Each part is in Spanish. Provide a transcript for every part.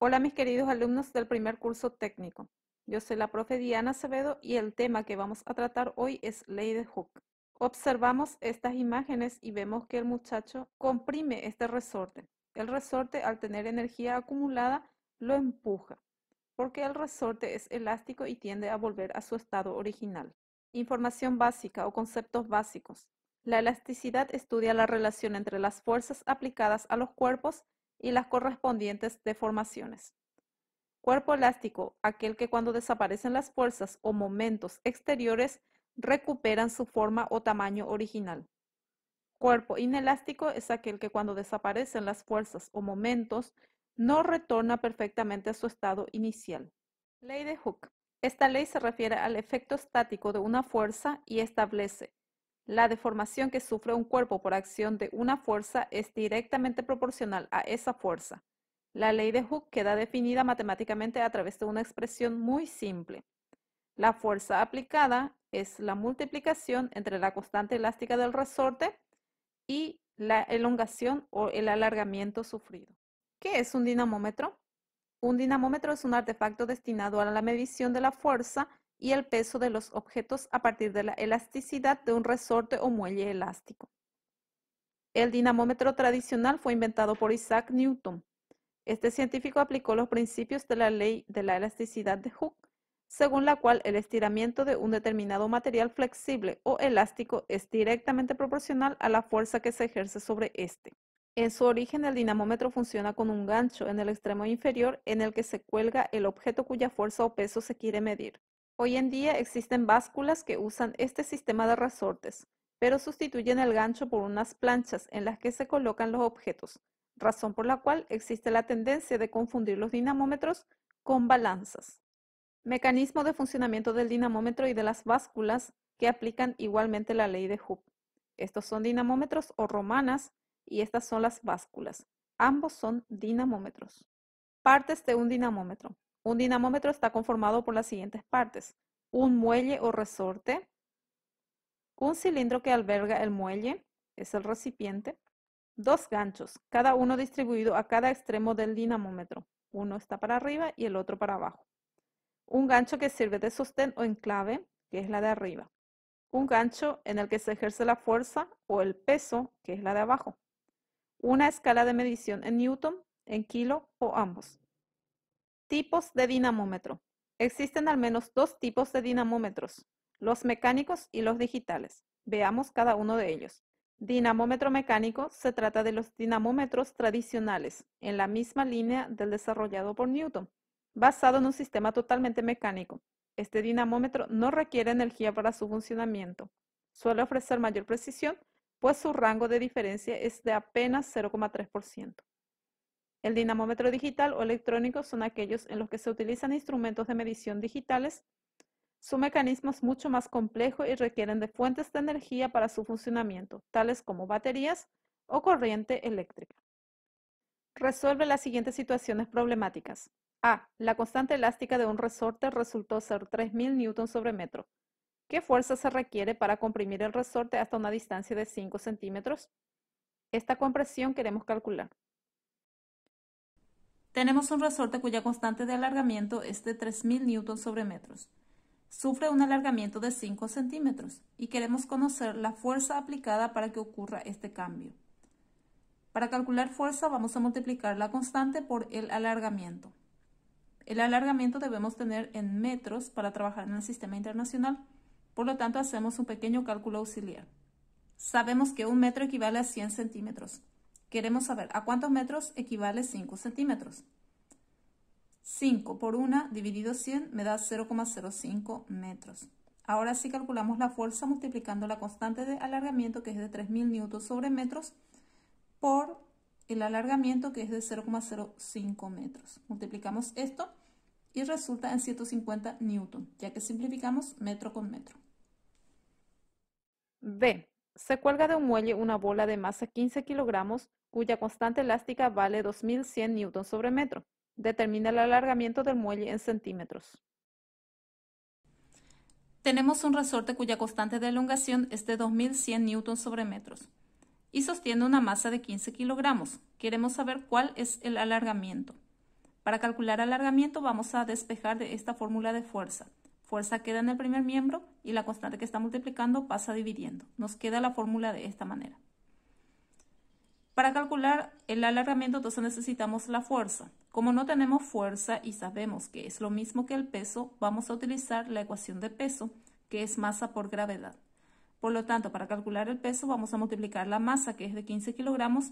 Hola mis queridos alumnos del primer curso técnico. Yo soy la profe Diana Acevedo y el tema que vamos a tratar hoy es ley de Hooke. Observamos estas imágenes y vemos que el muchacho comprime este resorte. El resorte al tener energía acumulada lo empuja, porque el resorte es elástico y tiende a volver a su estado original. Información básica o conceptos básicos. La elasticidad estudia la relación entre las fuerzas aplicadas a los cuerpos y las correspondientes deformaciones. Cuerpo elástico, aquel que cuando desaparecen las fuerzas o momentos exteriores recuperan su forma o tamaño original. Cuerpo inelástico es aquel que cuando desaparecen las fuerzas o momentos no retorna perfectamente a su estado inicial. Ley de Hooke. Esta ley se refiere al efecto estático de una fuerza y establece la deformación que sufre un cuerpo por acción de una fuerza es directamente proporcional a esa fuerza. La ley de Hooke queda definida matemáticamente a través de una expresión muy simple. La fuerza aplicada es la multiplicación entre la constante elástica del resorte y la elongación o el alargamiento sufrido. ¿Qué es un dinamómetro? Un dinamómetro es un artefacto destinado a la medición de la fuerza y el peso de los objetos a partir de la elasticidad de un resorte o muelle elástico. El dinamómetro tradicional fue inventado por Isaac Newton. Este científico aplicó los principios de la ley de la elasticidad de Hooke, según la cual el estiramiento de un determinado material flexible o elástico es directamente proporcional a la fuerza que se ejerce sobre éste. En su origen, el dinamómetro funciona con un gancho en el extremo inferior en el que se cuelga el objeto cuya fuerza o peso se quiere medir. Hoy en día existen básculas que usan este sistema de resortes, pero sustituyen el gancho por unas planchas en las que se colocan los objetos, razón por la cual existe la tendencia de confundir los dinamómetros con balanzas. Mecanismo de funcionamiento del dinamómetro y de las básculas que aplican igualmente la ley de Hooke. Estos son dinamómetros o romanas y estas son las básculas. Ambos son dinamómetros. Partes de un dinamómetro. Un dinamómetro está conformado por las siguientes partes. Un muelle o resorte. Un cilindro que alberga el muelle, es el recipiente. Dos ganchos, cada uno distribuido a cada extremo del dinamómetro. Uno está para arriba y el otro para abajo. Un gancho que sirve de sostén o enclave, que es la de arriba. Un gancho en el que se ejerce la fuerza o el peso, que es la de abajo. Una escala de medición en newton, en kilo o ambos. Tipos de dinamómetro. Existen al menos dos tipos de dinamómetros, los mecánicos y los digitales. Veamos cada uno de ellos. Dinamómetro mecánico se trata de los dinamómetros tradicionales, en la misma línea del desarrollado por Newton, basado en un sistema totalmente mecánico. Este dinamómetro no requiere energía para su funcionamiento. Suele ofrecer mayor precisión, pues su rango de diferencia es de apenas 0,3%. El dinamómetro digital o electrónico son aquellos en los que se utilizan instrumentos de medición digitales. Su mecanismo es mucho más complejo y requieren de fuentes de energía para su funcionamiento, tales como baterías o corriente eléctrica. Resuelve las siguientes situaciones problemáticas. A. La constante elástica de un resorte resultó ser 3.000 newtons sobre metro. ¿Qué fuerza se requiere para comprimir el resorte hasta una distancia de 5 centímetros? Esta compresión queremos calcular. Tenemos un resorte cuya constante de alargamiento es de 3.000 newtons sobre metros. Sufre un alargamiento de 5 centímetros y queremos conocer la fuerza aplicada para que ocurra este cambio. Para calcular fuerza vamos a multiplicar la constante por el alargamiento. El alargamiento debemos tener en metros para trabajar en el sistema internacional, por lo tanto hacemos un pequeño cálculo auxiliar. Sabemos que un metro equivale a 100 centímetros. Queremos saber a cuántos metros equivale 5 centímetros. 5 por 1 dividido 100 me da 0,05 metros. Ahora sí calculamos la fuerza multiplicando la constante de alargamiento que es de 3.000 newtons sobre metros por el alargamiento que es de 0,05 metros. Multiplicamos esto y resulta en 150 N ya que simplificamos metro con metro. B. Se cuelga de un muelle una bola de masa 15 kilogramos cuya constante elástica vale 2100 newton sobre metro. Determina el alargamiento del muelle en centímetros. Tenemos un resorte cuya constante de elongación es de 2100 N sobre metros y sostiene una masa de 15 kilogramos. Queremos saber cuál es el alargamiento. Para calcular alargamiento vamos a despejar de esta fórmula de fuerza fuerza queda en el primer miembro y la constante que está multiplicando pasa dividiendo. Nos queda la fórmula de esta manera. Para calcular el alargamiento entonces necesitamos la fuerza. Como no tenemos fuerza y sabemos que es lo mismo que el peso, vamos a utilizar la ecuación de peso, que es masa por gravedad. Por lo tanto, para calcular el peso vamos a multiplicar la masa, que es de 15 kilogramos,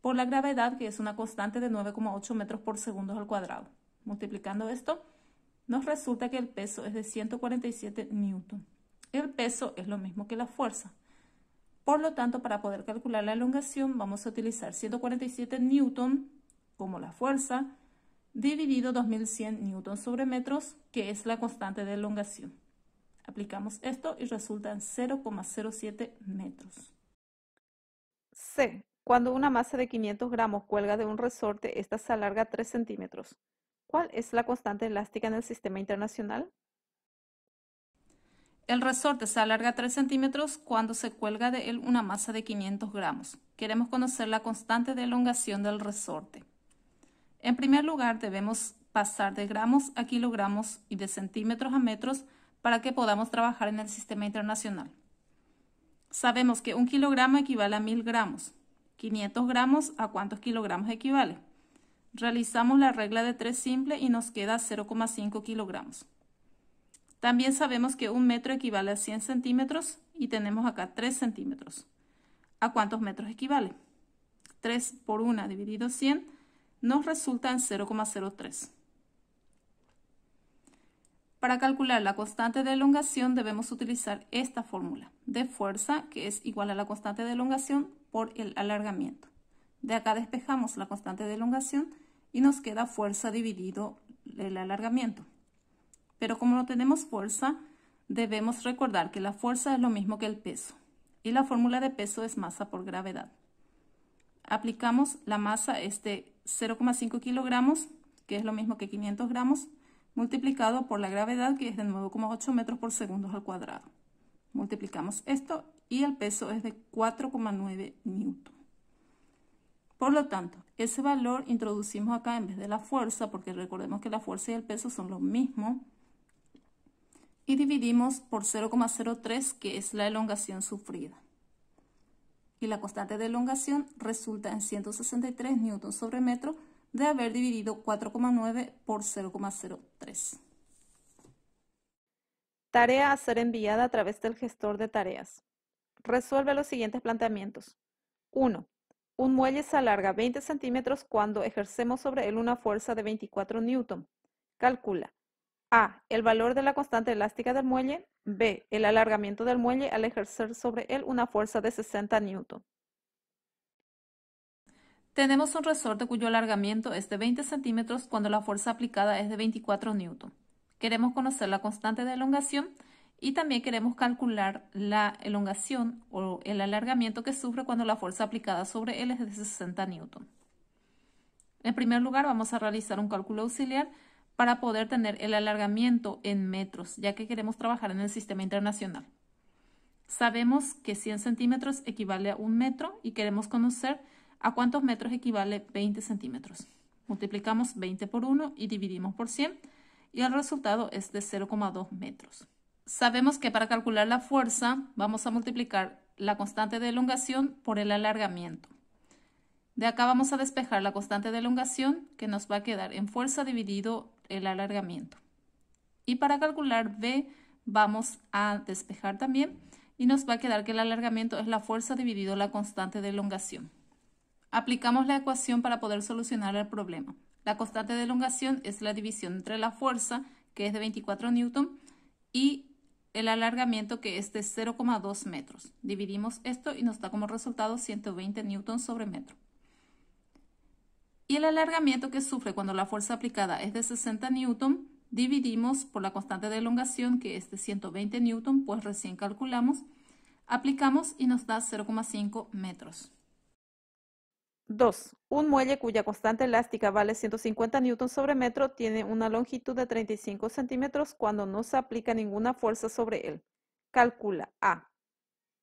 por la gravedad, que es una constante de 9,8 metros por segundo al cuadrado. Multiplicando esto, nos resulta que el peso es de 147 newton. El peso es lo mismo que la fuerza. Por lo tanto, para poder calcular la elongación, vamos a utilizar 147 newton como la fuerza, dividido 2100 newton sobre metros, que es la constante de elongación. Aplicamos esto y resulta en 0,07 metros. C. Cuando una masa de 500 gramos cuelga de un resorte, esta se alarga 3 centímetros. ¿Cuál es la constante elástica en el sistema internacional? El resorte se alarga 3 centímetros cuando se cuelga de él una masa de 500 gramos. Queremos conocer la constante de elongación del resorte. En primer lugar, debemos pasar de gramos a kilogramos y de centímetros a metros para que podamos trabajar en el sistema internacional. Sabemos que un kilogramo equivale a 1000 gramos. 500 gramos a cuántos kilogramos equivale. Realizamos la regla de 3 simple y nos queda 0,5 kilogramos. También sabemos que un metro equivale a 100 centímetros y tenemos acá 3 centímetros. ¿A cuántos metros equivale? 3 por 1 dividido 100 nos resulta en 0,03. Para calcular la constante de elongación debemos utilizar esta fórmula de fuerza que es igual a la constante de elongación por el alargamiento. De acá despejamos la constante de elongación y nos queda fuerza dividido el alargamiento. Pero como no tenemos fuerza, debemos recordar que la fuerza es lo mismo que el peso. Y la fórmula de peso es masa por gravedad. Aplicamos la masa, este 0,5 kilogramos, que es lo mismo que 500 gramos, multiplicado por la gravedad, que es de 9,8 metros por segundo al cuadrado. Multiplicamos esto y el peso es de 4,9 newton. Por lo tanto, ese valor introducimos acá en vez de la fuerza, porque recordemos que la fuerza y el peso son lo mismo. Y dividimos por 0,03, que es la elongación sufrida. Y la constante de elongación resulta en 163 newtons sobre metro de haber dividido 4,9 por 0,03. Tarea a ser enviada a través del gestor de tareas. Resuelve los siguientes planteamientos. 1. Un muelle se alarga 20 centímetros cuando ejercemos sobre él una fuerza de 24 newton. Calcula A. El valor de la constante elástica del muelle. B. El alargamiento del muelle al ejercer sobre él una fuerza de 60 newton. Tenemos un resorte cuyo alargamiento es de 20 centímetros cuando la fuerza aplicada es de 24 newton. Queremos conocer la constante de elongación y también queremos calcular la elongación o el alargamiento que sufre cuando la fuerza aplicada sobre él es de 60 newton. En primer lugar, vamos a realizar un cálculo auxiliar para poder tener el alargamiento en metros, ya que queremos trabajar en el sistema internacional. Sabemos que 100 centímetros equivale a un metro y queremos conocer a cuántos metros equivale 20 centímetros. Multiplicamos 20 por 1 y dividimos por 100 y el resultado es de 0,2 metros sabemos que para calcular la fuerza vamos a multiplicar la constante de elongación por el alargamiento. De acá vamos a despejar la constante de elongación que nos va a quedar en fuerza dividido el alargamiento. Y para calcular B vamos a despejar también y nos va a quedar que el alargamiento es la fuerza dividido la constante de elongación. Aplicamos la ecuación para poder solucionar el problema. La constante de elongación es la división entre la fuerza, que es de 24 newton, y el alargamiento que es de 0,2 metros. Dividimos esto y nos da como resultado 120 newtons sobre metro. Y el alargamiento que sufre cuando la fuerza aplicada es de 60 newton, dividimos por la constante de elongación que es de 120 newton, pues recién calculamos, aplicamos y nos da 0,5 metros. 2. Un muelle cuya constante elástica vale 150 N sobre metro tiene una longitud de 35 centímetros cuando no se aplica ninguna fuerza sobre él. Calcula A.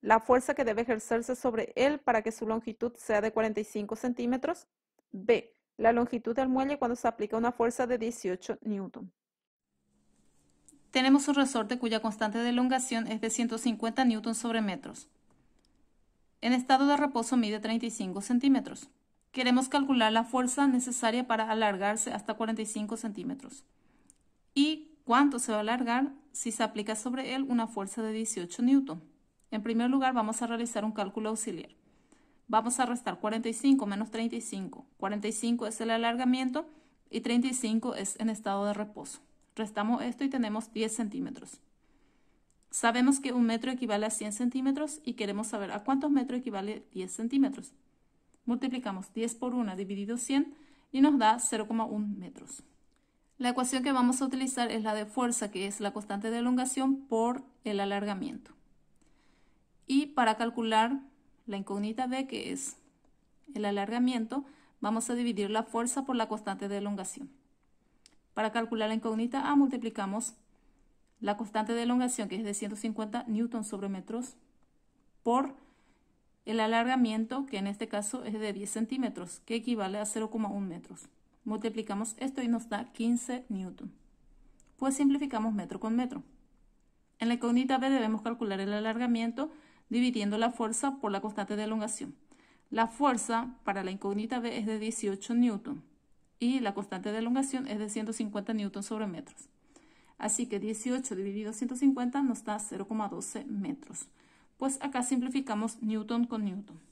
La fuerza que debe ejercerse sobre él para que su longitud sea de 45 centímetros. B. La longitud del muelle cuando se aplica una fuerza de 18 N. Tenemos un resorte cuya constante de elongación es de 150 N sobre metros. En estado de reposo mide 35 centímetros. Queremos calcular la fuerza necesaria para alargarse hasta 45 centímetros. ¿Y cuánto se va a alargar si se aplica sobre él una fuerza de 18 newton? En primer lugar, vamos a realizar un cálculo auxiliar. Vamos a restar 45 menos 35. 45 es el alargamiento y 35 es en estado de reposo. Restamos esto y tenemos 10 centímetros. Sabemos que un metro equivale a 100 centímetros y queremos saber a cuántos metros equivale 10 centímetros. Multiplicamos 10 por 1 dividido 100 y nos da 0,1 metros. La ecuación que vamos a utilizar es la de fuerza, que es la constante de elongación por el alargamiento. Y para calcular la incógnita B, que es el alargamiento, vamos a dividir la fuerza por la constante de elongación. Para calcular la incógnita A, multiplicamos la constante de elongación, que es de 150 newtons sobre metros, por el alargamiento, que en este caso es de 10 centímetros, que equivale a 0,1 metros. Multiplicamos esto y nos da 15 newton. Pues simplificamos metro con metro. En la incógnita B debemos calcular el alargamiento dividiendo la fuerza por la constante de elongación. La fuerza para la incógnita B es de 18 newton y la constante de elongación es de 150 newton sobre metros. Así que 18 dividido 150 nos da 0,12 metros pues acá simplificamos Newton con Newton.